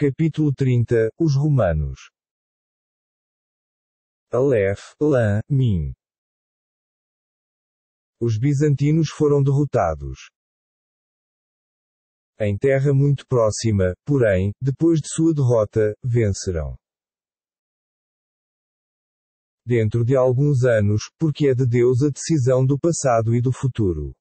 Capítulo 30 Os Romanos Aleph, Lã, Min. Os bizantinos foram derrotados. Em terra muito próxima, porém, depois de sua derrota, vencerão. Dentro de alguns anos, porque é de Deus a decisão do passado e do futuro.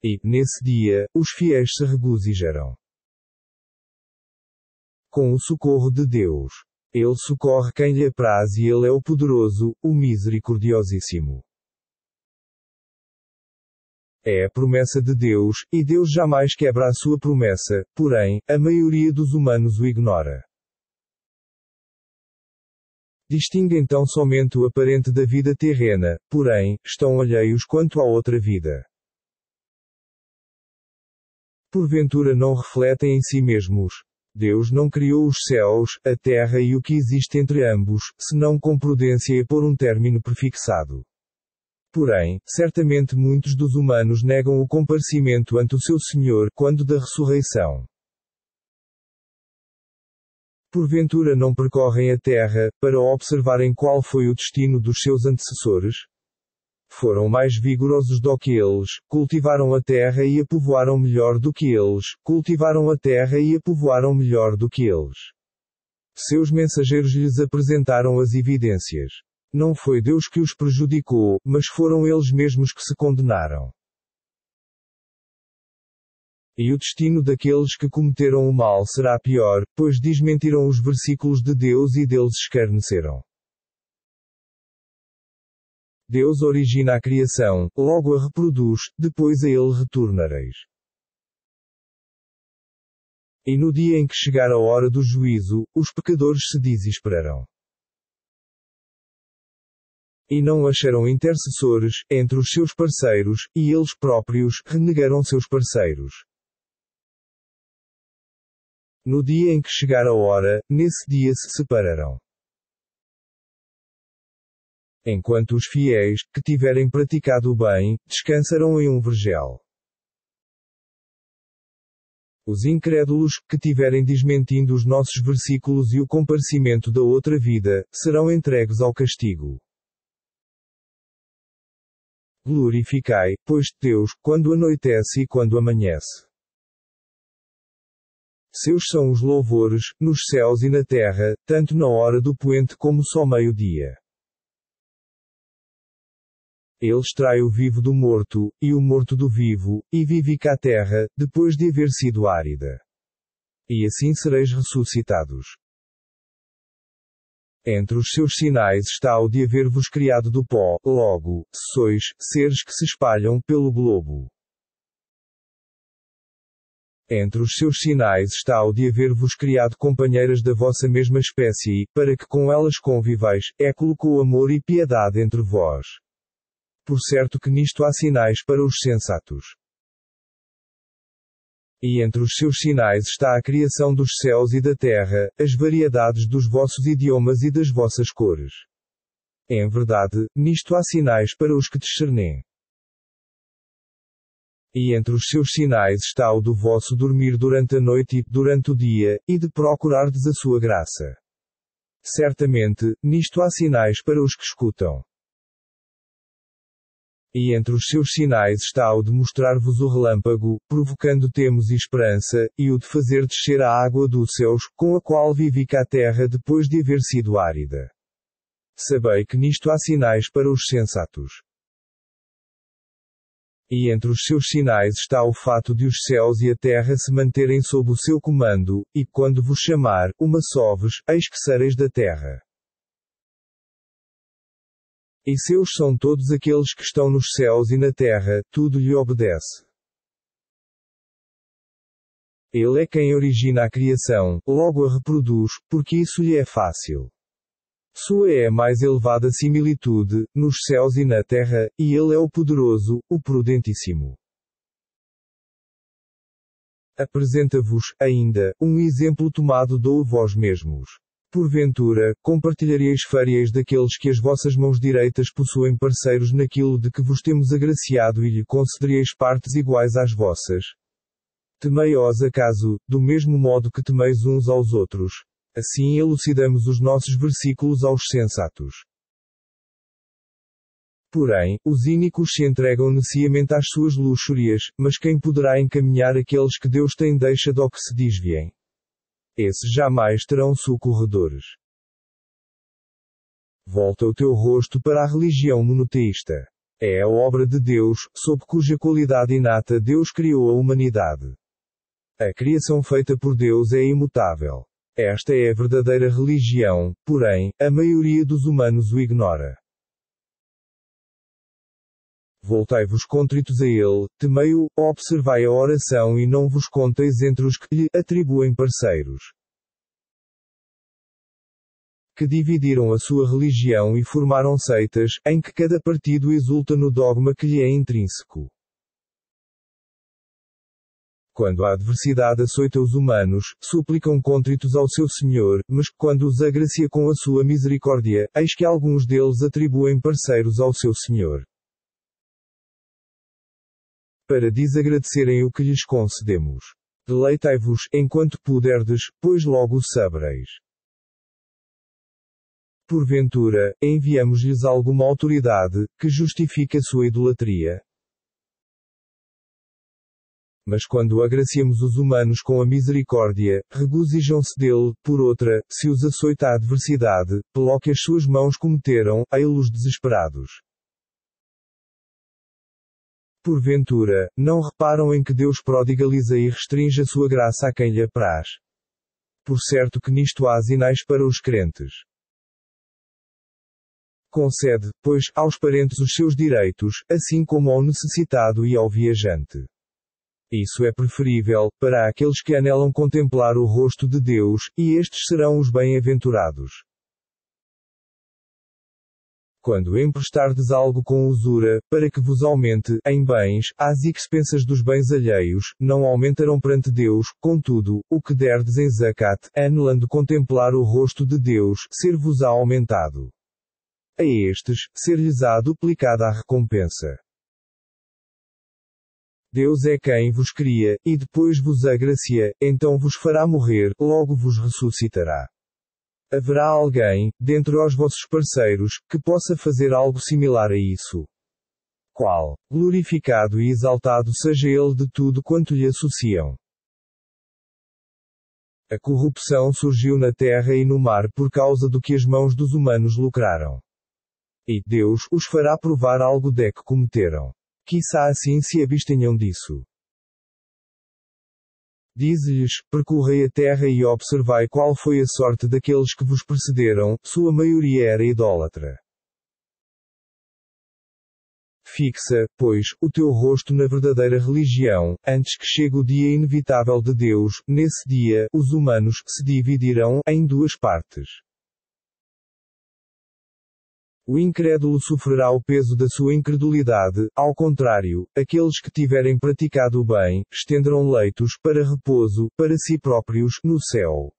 E, nesse dia, os fiéis se regozijarão com o socorro de Deus. Ele socorre quem lhe apraz e ele é o poderoso, o misericordiosíssimo. É a promessa de Deus, e Deus jamais quebra a sua promessa, porém, a maioria dos humanos o ignora. Distingue então somente o aparente da vida terrena, porém, estão alheios quanto à outra vida. Porventura não refletem em si mesmos, Deus não criou os céus, a terra e o que existe entre ambos, senão com prudência e por um término prefixado. Porém, certamente muitos dos humanos negam o comparecimento ante o seu Senhor, quando da ressurreição. Porventura não percorrem a terra, para observarem qual foi o destino dos seus antecessores? foram mais vigorosos do que eles, cultivaram a terra e a povoaram melhor do que eles, cultivaram a terra e a povoaram melhor do que eles. Seus mensageiros lhes apresentaram as evidências. Não foi Deus que os prejudicou, mas foram eles mesmos que se condenaram. E o destino daqueles que cometeram o mal será pior, pois desmentiram os versículos de Deus e deles escarneceram. Deus origina a criação, logo a reproduz, depois a ele retornareis. E no dia em que chegar a hora do juízo, os pecadores se desesperarão. E não acharão intercessores, entre os seus parceiros, e eles próprios, renegarão seus parceiros. No dia em que chegar a hora, nesse dia se separarão enquanto os fiéis, que tiverem praticado o bem, descansarão em um vergel. Os incrédulos, que tiverem desmentindo os nossos versículos e o comparecimento da outra vida, serão entregues ao castigo. Glorificai, pois, Deus, quando anoitece e quando amanhece. Seus são os louvores, nos céus e na terra, tanto na hora do poente como só meio-dia. Ele extrai o vivo do morto, e o morto do vivo, e vivica a terra, depois de haver sido árida. E assim sereis ressuscitados. Entre os seus sinais está o de haver-vos criado do pó, logo, sois seres que se espalham pelo globo. Entre os seus sinais está o de haver-vos criado companheiras da vossa mesma espécie, para que com elas convivais, é colocou amor e piedade entre vós por certo que nisto há sinais para os sensatos. E entre os seus sinais está a criação dos céus e da terra, as variedades dos vossos idiomas e das vossas cores. Em verdade, nisto há sinais para os que discernem. E entre os seus sinais está o do vosso dormir durante a noite e, durante o dia, e de procurardes a sua graça. Certamente, nisto há sinais para os que escutam. E entre os seus sinais está o de mostrar-vos o relâmpago, provocando temos e esperança, e o de fazer descer a água dos céus, com a qual vivica a terra depois de haver sido árida. Sabei que nisto há sinais para os sensatos. E entre os seus sinais está o fato de os céus e a terra se manterem sob o seu comando, e quando vos chamar, uma só vos, eis que sereis da terra. E seus são todos aqueles que estão nos céus e na terra, tudo lhe obedece. Ele é quem origina a criação, logo a reproduz, porque isso lhe é fácil. Sua é a mais elevada similitude, nos céus e na terra, e ele é o poderoso, o prudentíssimo. Apresenta-vos, ainda, um exemplo tomado de vós mesmos. Porventura, compartilhareis férias daqueles que as vossas mãos direitas possuem parceiros naquilo de que vos temos agraciado e lhe concedereis partes iguais às vossas. Temei-os acaso, do mesmo modo que temeis uns aos outros. Assim elucidamos os nossos versículos aos sensatos. Porém, os ínicos se entregam neciamente às suas luxúrias, mas quem poderá encaminhar aqueles que Deus tem deixa do que se desviem? Esses jamais terão socorredores. Volta o teu rosto para a religião monoteísta. É a obra de Deus, sob cuja qualidade inata Deus criou a humanidade. A criação feita por Deus é imutável. Esta é a verdadeira religião, porém, a maioria dos humanos o ignora. Voltai-vos contritos a ele, temei-o, observai a oração e não vos conteis entre os que lhe atribuem parceiros. Que dividiram a sua religião e formaram seitas, em que cada partido exulta no dogma que lhe é intrínseco. Quando a adversidade açoita os humanos, suplicam contritos ao seu Senhor, mas, quando os agracia com a sua misericórdia, eis que alguns deles atribuem parceiros ao seu Senhor para desagradecerem o que lhes concedemos. Deleitai-vos, enquanto puderdes, pois logo sabereis. Porventura, enviamos-lhes alguma autoridade, que justifique a sua idolatria? Mas quando agraciamos os humanos com a misericórdia, regozijam-se dele, por outra, se os açoita a adversidade, pelo que as suas mãos cometeram, a los desesperados. Porventura, não reparam em que Deus prodigaliza e restringe a sua graça a quem lhe apraz. Por certo que nisto há sinais para os crentes. Concede, pois, aos parentes os seus direitos, assim como ao necessitado e ao viajante. Isso é preferível, para aqueles que anelam contemplar o rosto de Deus, e estes serão os bem-aventurados quando emprestardes algo com usura, para que vos aumente, em bens, às expensas dos bens alheios, não aumentarão perante Deus, contudo, o que derdes em zacate anulando contemplar o rosto de Deus, ser-vos-á aumentado. A estes, ser-lhes-á duplicada a recompensa. Deus é quem vos cria, e depois vos agracia, então vos fará morrer, logo vos ressuscitará. Haverá alguém, dentre os vossos parceiros, que possa fazer algo similar a isso. Qual? Glorificado e exaltado seja ele de tudo quanto lhe associam. A corrupção surgiu na terra e no mar por causa do que as mãos dos humanos lucraram. E Deus os fará provar algo de que cometeram. Quizá assim se abstenham disso diz lhes percorrei a terra e observai qual foi a sorte daqueles que vos precederam, sua maioria era idólatra. Fixa, pois, o teu rosto na verdadeira religião, antes que chegue o dia inevitável de Deus, nesse dia, os humanos se dividirão em duas partes. O incrédulo sofrerá o peso da sua incredulidade, ao contrário, aqueles que tiverem praticado o bem, estenderão leitos para repouso, para si próprios, no céu.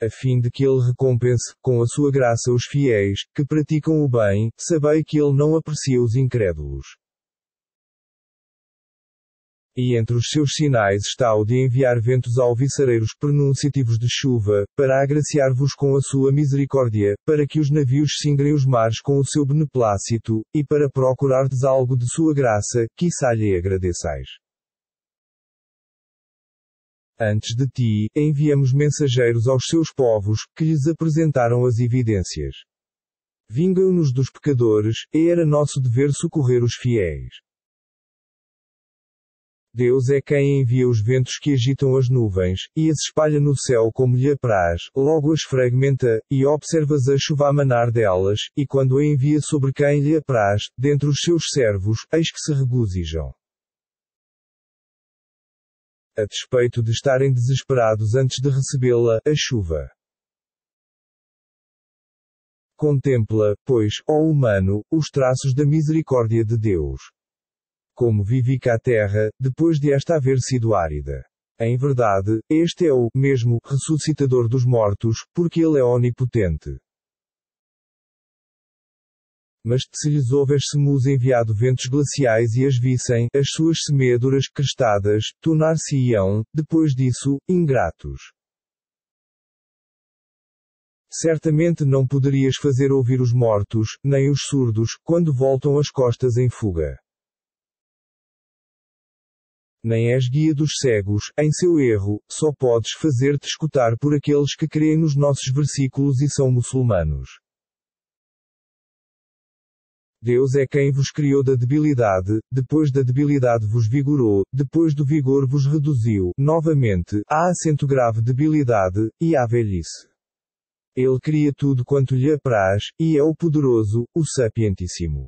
A fim de que ele recompense, com a sua graça, os fiéis, que praticam o bem, sabei que ele não aprecia os incrédulos. E entre os seus sinais está o de enviar ventos alviçareiros pronunciativos de chuva, para agraciar-vos com a sua misericórdia, para que os navios singrem os mares com o seu beneplácito, e para procurardes algo de sua graça, quiçá lhe agradeçais. Antes de ti, enviamos mensageiros aos seus povos, que lhes apresentaram as evidências. Vingam-nos dos pecadores, e era nosso dever socorrer os fiéis. Deus é quem envia os ventos que agitam as nuvens, e as espalha no céu como lhe apraz, logo as fragmenta, e observas a chuva a manar delas, e quando a envia sobre quem lhe apraz, dentre os seus servos, eis que se regozijam. A despeito de estarem desesperados antes de recebê-la, a chuva. Contempla, pois, ó humano, os traços da misericórdia de Deus. Como vivi cá a terra, depois de esta haver sido árida. Em verdade, este é o mesmo ressuscitador dos mortos, porque ele é onipotente. Mas se lhes houvesse-mos enviado ventos glaciais e as vissem, as suas semeaduras crestadas, tornar-se-iam, depois disso, ingratos. Certamente não poderias fazer ouvir os mortos, nem os surdos, quando voltam as costas em fuga nem és guia dos cegos, em seu erro, só podes fazer-te escutar por aqueles que creem nos nossos versículos e são muçulmanos. Deus é quem vos criou da debilidade, depois da debilidade vos vigorou, depois do vigor vos reduziu, novamente, há acento grave debilidade, e há velhice. Ele cria tudo quanto lhe apraz, e é o poderoso, o sapientíssimo.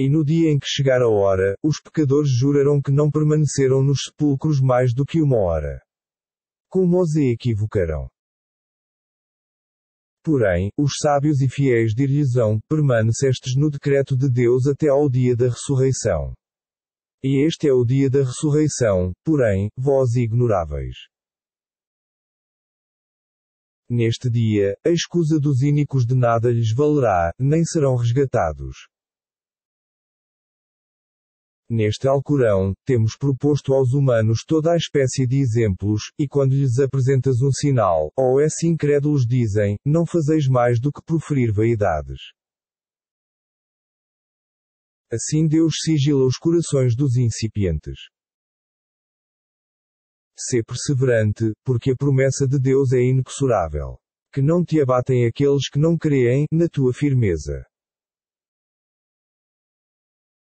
E no dia em que chegar a hora, os pecadores juraram que não permaneceram nos sepulcros mais do que uma hora. Como os equivocarão? Porém, os sábios e fiéis dir-lhesão, permanecestes no decreto de Deus até ao dia da ressurreição. E este é o dia da ressurreição, porém, vós ignoráveis. Neste dia, a escusa dos ínicos de nada lhes valerá, nem serão resgatados. Neste Alcorão, temos proposto aos humanos toda a espécie de exemplos, e quando lhes apresentas um sinal, ou esses é incrédulos dizem, não fazeis mais do que proferir vaidades. Assim Deus sigila os corações dos incipientes. Sê perseverante, porque a promessa de Deus é inexorável. Que não te abatem aqueles que não creem, na tua firmeza.